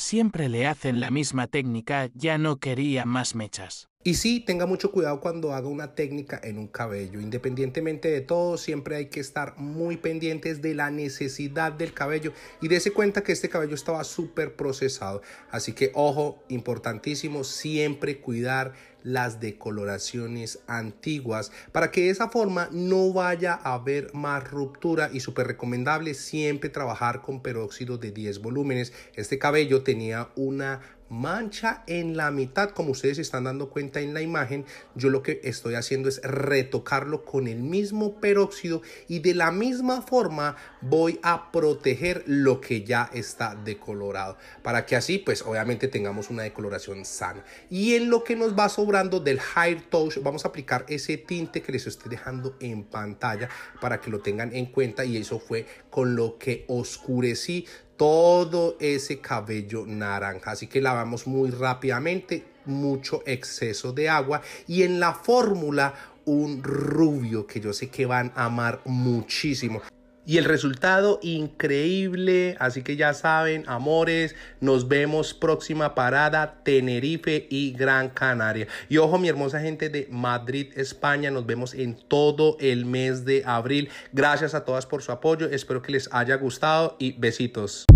Siempre le hacen la misma técnica, ya no quería más mechas. Y sí, tenga mucho cuidado cuando haga una técnica en un cabello. Independientemente de todo, siempre hay que estar muy pendientes de la necesidad del cabello y dese cuenta que este cabello estaba súper procesado. Así que ojo, importantísimo, siempre cuidar las decoloraciones antiguas para que de esa forma no vaya a haber más ruptura y súper recomendable siempre trabajar con peróxido de 10 volúmenes. Este cabello tenía una mancha en la mitad, como ustedes están dando cuenta en la imagen, yo lo que estoy haciendo es retocarlo con el mismo peróxido y de la misma forma voy a proteger lo que ya está decolorado, para que así pues obviamente tengamos una decoloración sana. Y en lo que nos va sobrando del hair Touch, vamos a aplicar ese tinte que les estoy dejando en pantalla para que lo tengan en cuenta y eso fue con lo que oscurecí todo ese cabello naranja. Así que lavamos muy rápidamente, mucho exceso de agua y en la fórmula un rubio que yo sé que van a amar muchísimo. Y el resultado increíble, así que ya saben, amores, nos vemos próxima parada Tenerife y Gran Canaria. Y ojo, mi hermosa gente de Madrid, España, nos vemos en todo el mes de abril. Gracias a todas por su apoyo, espero que les haya gustado y besitos.